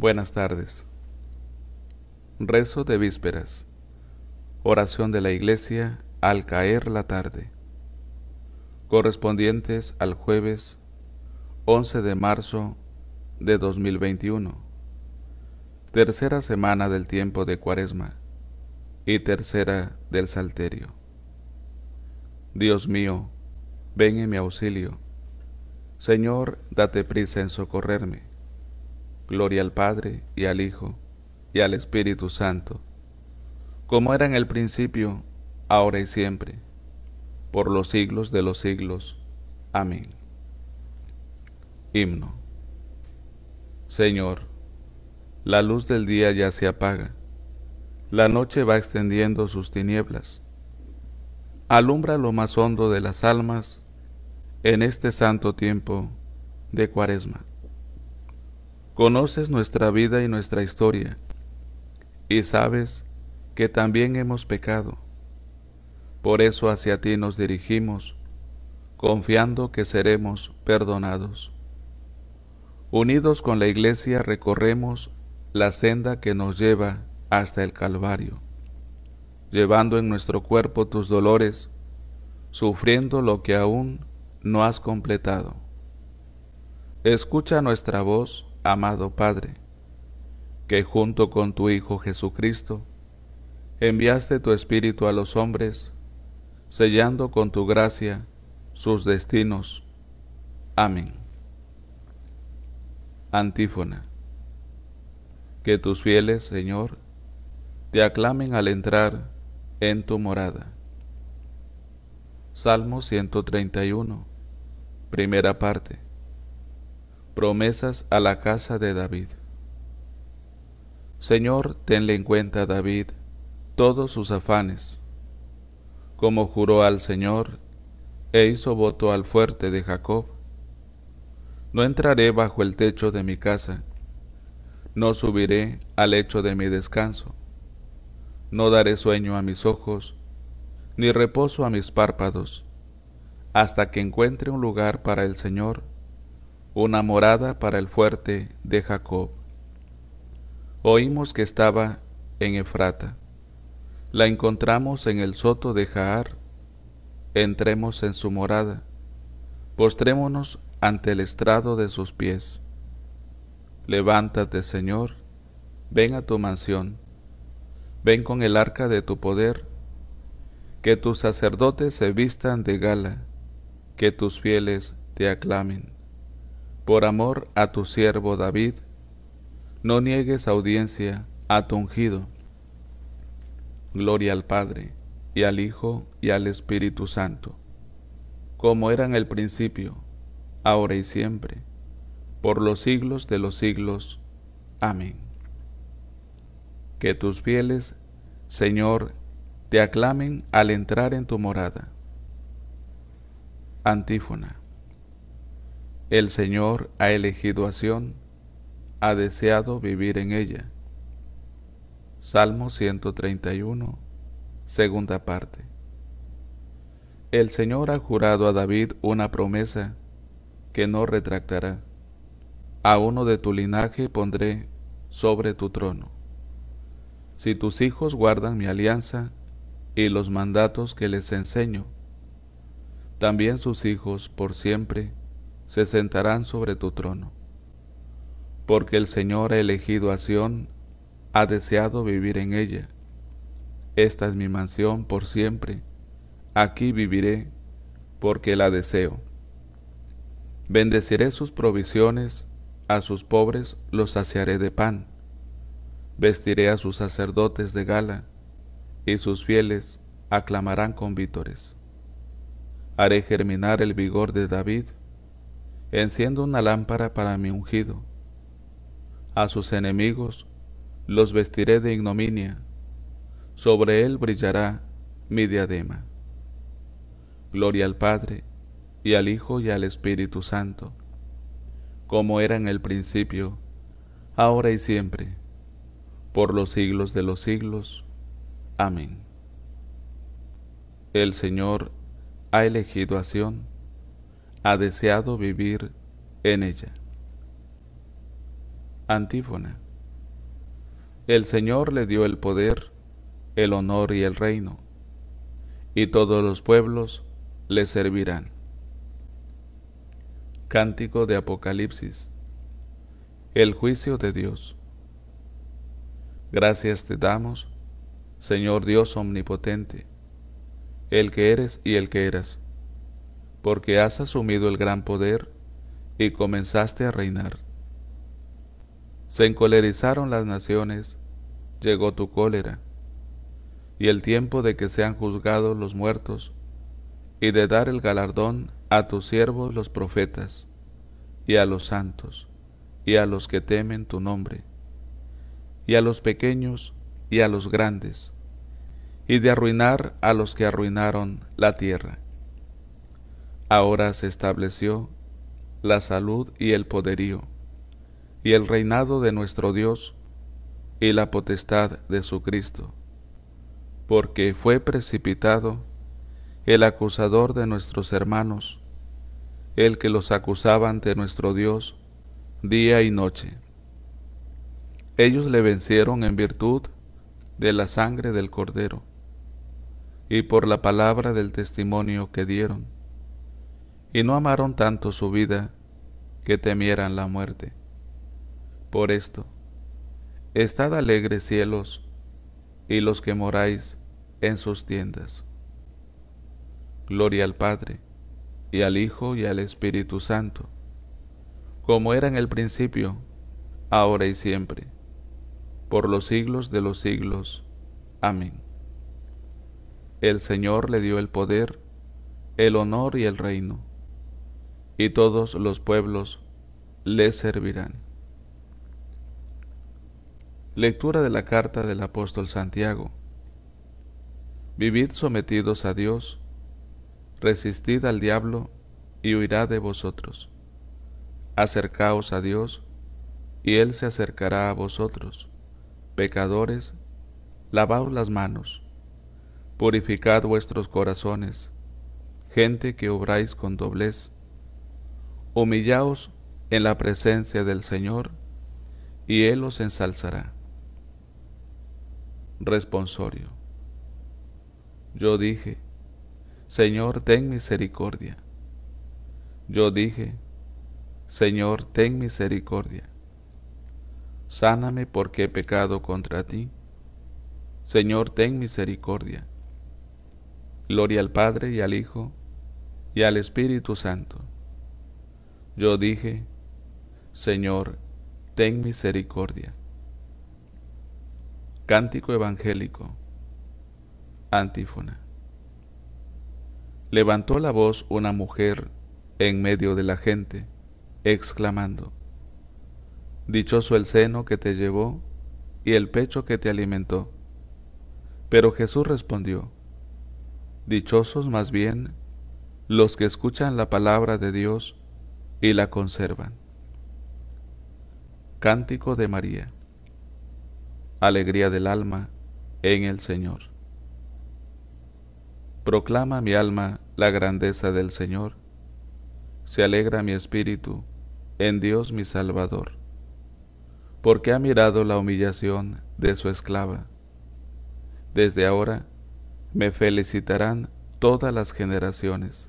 Buenas tardes. Rezo de vísperas. Oración de la iglesia al caer la tarde. Correspondientes al jueves 11 de marzo de 2021. Tercera semana del tiempo de Cuaresma y tercera del Salterio. Dios mío, ven en mi auxilio. Señor, date prisa en socorrerme. Gloria al Padre y al Hijo y al Espíritu Santo, como era en el principio, ahora y siempre, por los siglos de los siglos. Amén. Himno. Señor, la luz del día ya se apaga, la noche va extendiendo sus tinieblas. Alumbra lo más hondo de las almas en este santo tiempo de cuaresma. Conoces nuestra vida y nuestra historia, y sabes que también hemos pecado. Por eso hacia ti nos dirigimos, confiando que seremos perdonados. Unidos con la Iglesia recorremos la senda que nos lleva hasta el Calvario, llevando en nuestro cuerpo tus dolores, sufriendo lo que aún no has completado. Escucha nuestra voz amado Padre, que junto con tu Hijo Jesucristo enviaste tu Espíritu a los hombres, sellando con tu gracia sus destinos. Amén. Antífona. Que tus fieles, Señor, te aclamen al entrar en tu morada. Salmo 131, primera parte promesas a la casa de David. Señor, tenle en cuenta David todos sus afanes, como juró al Señor e hizo voto al fuerte de Jacob. No entraré bajo el techo de mi casa, no subiré al lecho de mi descanso, no daré sueño a mis ojos, ni reposo a mis párpados, hasta que encuentre un lugar para el Señor, una morada para el fuerte de Jacob. Oímos que estaba en Efrata. La encontramos en el soto de Jaar. Entremos en su morada. Postrémonos ante el estrado de sus pies. Levántate, Señor, ven a tu mansión. Ven con el arca de tu poder. Que tus sacerdotes se vistan de gala, que tus fieles te aclamen por amor a tu siervo David, no niegues audiencia a tu ungido. Gloria al Padre, y al Hijo, y al Espíritu Santo, como eran el principio, ahora y siempre, por los siglos de los siglos. Amén. Que tus fieles, Señor, te aclamen al entrar en tu morada. Antífona. El Señor ha elegido a Sión, ha deseado vivir en ella. Salmo 131, segunda parte. El Señor ha jurado a David una promesa que no retractará. A uno de tu linaje pondré sobre tu trono. Si tus hijos guardan mi alianza y los mandatos que les enseño, también sus hijos por siempre se sentarán sobre tu trono. Porque el Señor ha elegido a Sión, ha deseado vivir en ella. Esta es mi mansión por siempre, aquí viviré, porque la deseo. Bendeciré sus provisiones, a sus pobres los saciaré de pan. Vestiré a sus sacerdotes de gala, y sus fieles aclamarán con vítores. Haré germinar el vigor de David, enciendo una lámpara para mi ungido. A sus enemigos los vestiré de ignominia, sobre él brillará mi diadema. Gloria al Padre, y al Hijo, y al Espíritu Santo, como era en el principio, ahora y siempre, por los siglos de los siglos. Amén. El Señor ha elegido a Sion, ha deseado vivir en ella. Antífona. El Señor le dio el poder, el honor y el reino, y todos los pueblos le servirán. Cántico de Apocalipsis. El juicio de Dios. Gracias te damos, Señor Dios omnipotente, el que eres y el que eras porque has asumido el gran poder y comenzaste a reinar. Se encolerizaron las naciones, llegó tu cólera, y el tiempo de que sean juzgados los muertos, y de dar el galardón a tus siervos los profetas, y a los santos, y a los que temen tu nombre, y a los pequeños y a los grandes, y de arruinar a los que arruinaron la tierra. Ahora se estableció la salud y el poderío, y el reinado de nuestro Dios, y la potestad de su Cristo, porque fue precipitado el acusador de nuestros hermanos, el que los acusaba ante nuestro Dios día y noche. Ellos le vencieron en virtud de la sangre del Cordero y por la palabra del testimonio que dieron y no amaron tanto su vida que temieran la muerte. Por esto, estad alegres cielos y los que moráis en sus tiendas. Gloria al Padre, y al Hijo, y al Espíritu Santo, como era en el principio, ahora y siempre, por los siglos de los siglos. Amén. El Señor le dio el poder, el honor y el reino y todos los pueblos le servirán. Lectura de la carta del apóstol Santiago. Vivid sometidos a Dios, resistid al diablo y huirá de vosotros. Acercaos a Dios y Él se acercará a vosotros. Pecadores, lavaos las manos, purificad vuestros corazones, gente que obráis con doblez Humillaos en la presencia del Señor, y Él os ensalzará. Responsorio. Yo dije, Señor, ten misericordia. Yo dije, Señor, ten misericordia. Sáname porque he pecado contra ti. Señor, ten misericordia. Gloria al Padre y al Hijo y al Espíritu Santo yo dije, Señor, ten misericordia. Cántico evangélico. Antífona. Levantó la voz una mujer en medio de la gente, exclamando, Dichoso el seno que te llevó y el pecho que te alimentó. Pero Jesús respondió, Dichosos más bien los que escuchan la palabra de Dios y la conservan. Cántico de María. Alegría del alma en el Señor. Proclama mi alma la grandeza del Señor. Se alegra mi espíritu en Dios mi Salvador, porque ha mirado la humillación de su esclava. Desde ahora me felicitarán todas las generaciones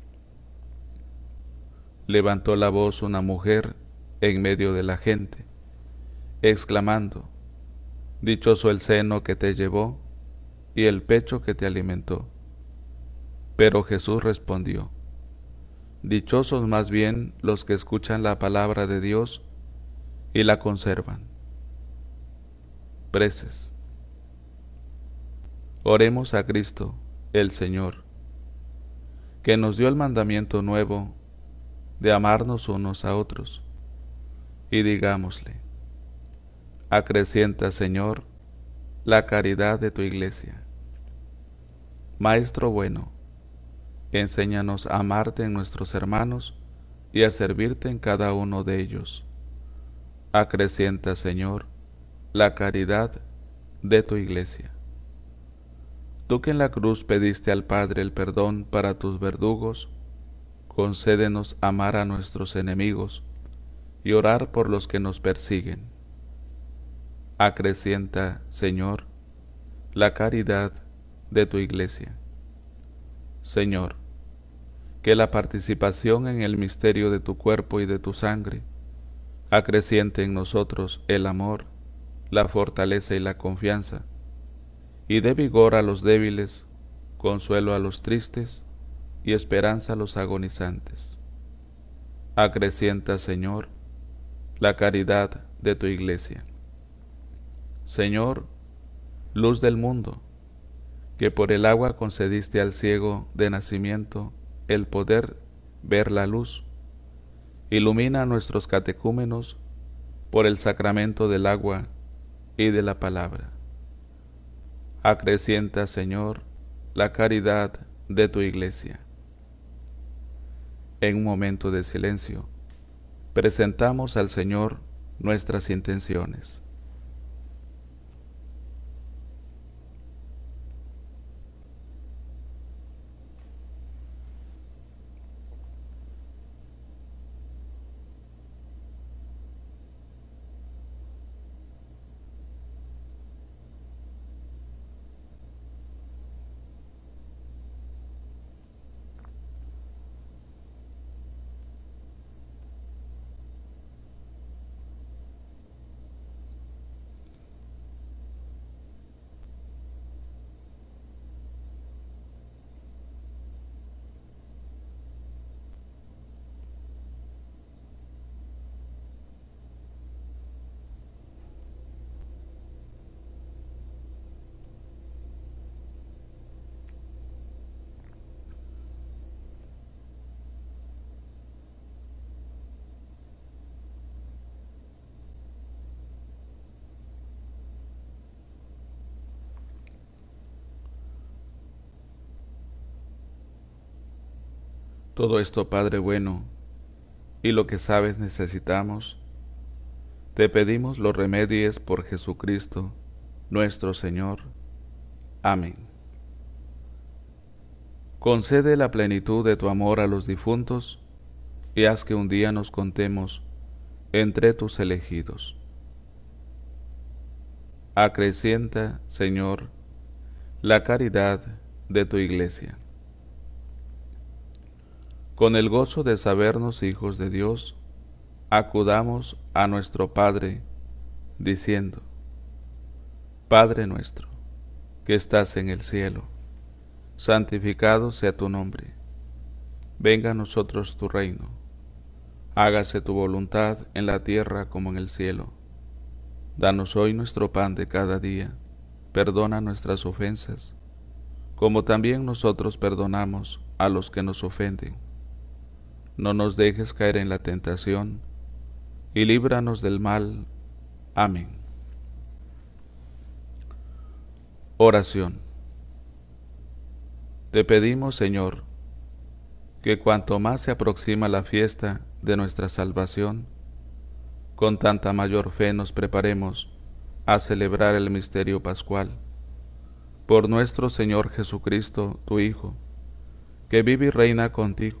levantó la voz una mujer en medio de la gente, exclamando, Dichoso el seno que te llevó y el pecho que te alimentó. Pero Jesús respondió, Dichosos más bien los que escuchan la palabra de Dios y la conservan. Preces. Oremos a Cristo, el Señor, que nos dio el mandamiento nuevo de amarnos unos a otros. Y digámosle, acrecienta, Señor, la caridad de tu iglesia. Maestro bueno, enséñanos a amarte en nuestros hermanos y a servirte en cada uno de ellos. Acrecienta, Señor, la caridad de tu iglesia. Tú que en la cruz pediste al Padre el perdón para tus verdugos, concédenos amar a nuestros enemigos y orar por los que nos persiguen. Acrecienta, Señor, la caridad de tu iglesia. Señor, que la participación en el misterio de tu cuerpo y de tu sangre acreciente en nosotros el amor, la fortaleza y la confianza, y dé vigor a los débiles, consuelo a los tristes, y esperanza a los agonizantes. Acrecienta, Señor, la caridad de tu iglesia. Señor, luz del mundo, que por el agua concediste al ciego de nacimiento el poder ver la luz, ilumina a nuestros catecúmenos por el sacramento del agua y de la palabra. Acrecienta, Señor, la caridad de tu iglesia. En un momento de silencio, presentamos al Señor nuestras intenciones. todo esto, Padre bueno, y lo que sabes necesitamos, te pedimos los remedies por Jesucristo, nuestro Señor. Amén. Concede la plenitud de tu amor a los difuntos y haz que un día nos contemos entre tus elegidos. Acrecienta, Señor, la caridad de tu iglesia con el gozo de sabernos hijos de Dios, acudamos a nuestro Padre diciendo, Padre nuestro, que estás en el cielo, santificado sea tu nombre, venga a nosotros tu reino, hágase tu voluntad en la tierra como en el cielo. Danos hoy nuestro pan de cada día, perdona nuestras ofensas, como también nosotros perdonamos a los que nos ofenden no nos dejes caer en la tentación, y líbranos del mal. Amén. Oración. Te pedimos, Señor, que cuanto más se aproxima la fiesta de nuestra salvación, con tanta mayor fe nos preparemos a celebrar el misterio pascual. Por nuestro Señor Jesucristo, tu Hijo, que vive y reina contigo